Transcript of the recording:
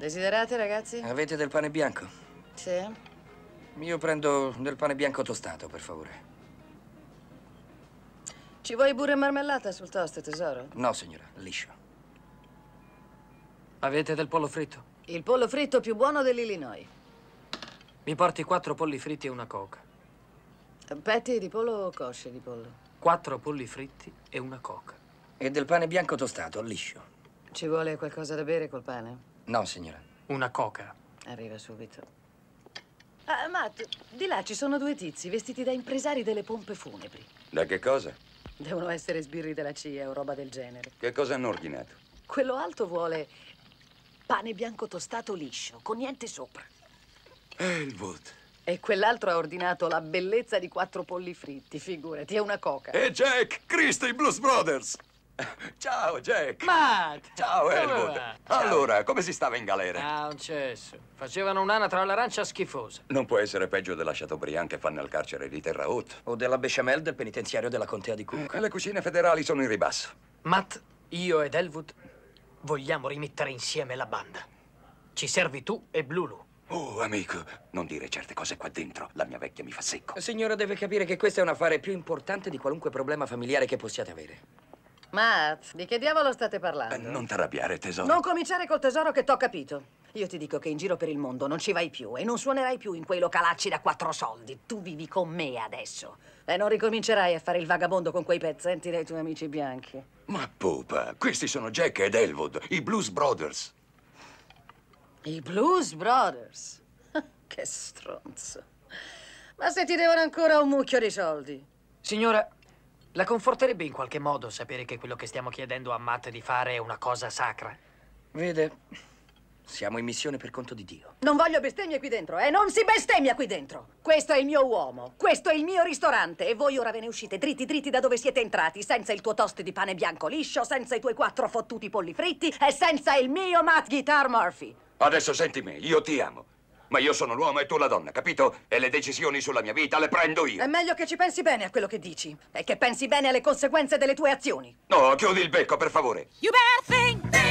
Desiderate, ragazzi? Avete del pane bianco? Sì. Io prendo del pane bianco tostato, per favore. Ci vuoi burro e marmellata sul toast, tesoro? No, signora, liscio. Avete del pollo fritto? Il pollo fritto più buono dell'Illinois. Mi porti quattro polli fritti e una coca. Petti di pollo o cosce di pollo? Quattro polli fritti e una coca. E del pane bianco tostato, liscio. Ci vuole qualcosa da bere col pane? No, signora. Una coca. Arriva subito. Ah, Matt, di là ci sono due tizi vestiti da impresari delle pompe funebri. Da che cosa? Devono essere sbirri della CIA o roba del genere. Che cosa hanno ordinato? Quello alto vuole pane bianco tostato liscio, con niente sopra. È il voto. E quell'altro ha ordinato la bellezza di quattro polli fritti, figurati, è una coca. E Jack, Cristo, i Blues Brothers! Ciao, Jack. Matt. Ciao, Elwood. Allora, come si stava in galera? Ah, un cesso. Facevano un'anatra all'arancia schifosa. Non può essere peggio della Chateaubriand che fanno al carcere di Terra Haute. O della Bechamel del penitenziario della contea di Cook. le cucine federali sono in ribasso. Matt, io ed Elwood vogliamo rimettere insieme la banda. Ci servi tu e Blulu. Oh, amico, non dire certe cose qua dentro. La mia vecchia mi fa secco. Signora deve capire che questo è un affare più importante di qualunque problema familiare che possiate avere. Maz, di che diavolo state parlando? Eh, non t'arrabbiare, tesoro. Non cominciare col tesoro che t'ho capito. Io ti dico che in giro per il mondo non ci vai più e non suonerai più in quei localacci da quattro soldi. Tu vivi con me adesso. E non ricomincerai a fare il vagabondo con quei pezzenti dei tuoi amici bianchi. Ma pupa, questi sono Jack ed Elwood, i Blues Brothers. I Blues Brothers? Ah, che stronzo. Ma se ti devono ancora un mucchio di soldi. Signora, la conforterebbe in qualche modo sapere che quello che stiamo chiedendo a Matt di fare è una cosa sacra. Vede, siamo in missione per conto di Dio. Non voglio bestemmie qui dentro, eh? Non si bestemmia qui dentro! Questo è il mio uomo, questo è il mio ristorante e voi ora ve ne uscite dritti dritti da dove siete entrati, senza il tuo toast di pane bianco liscio, senza i tuoi quattro fottuti polli fritti e senza il mio Matt Guitar Murphy. Adesso senti me, io ti amo ma io sono l'uomo e tu la donna, capito? E le decisioni sulla mia vita le prendo io. È meglio che ci pensi bene a quello che dici e che pensi bene alle conseguenze delle tue azioni. No, chiudi il becco, per favore. You better think, think.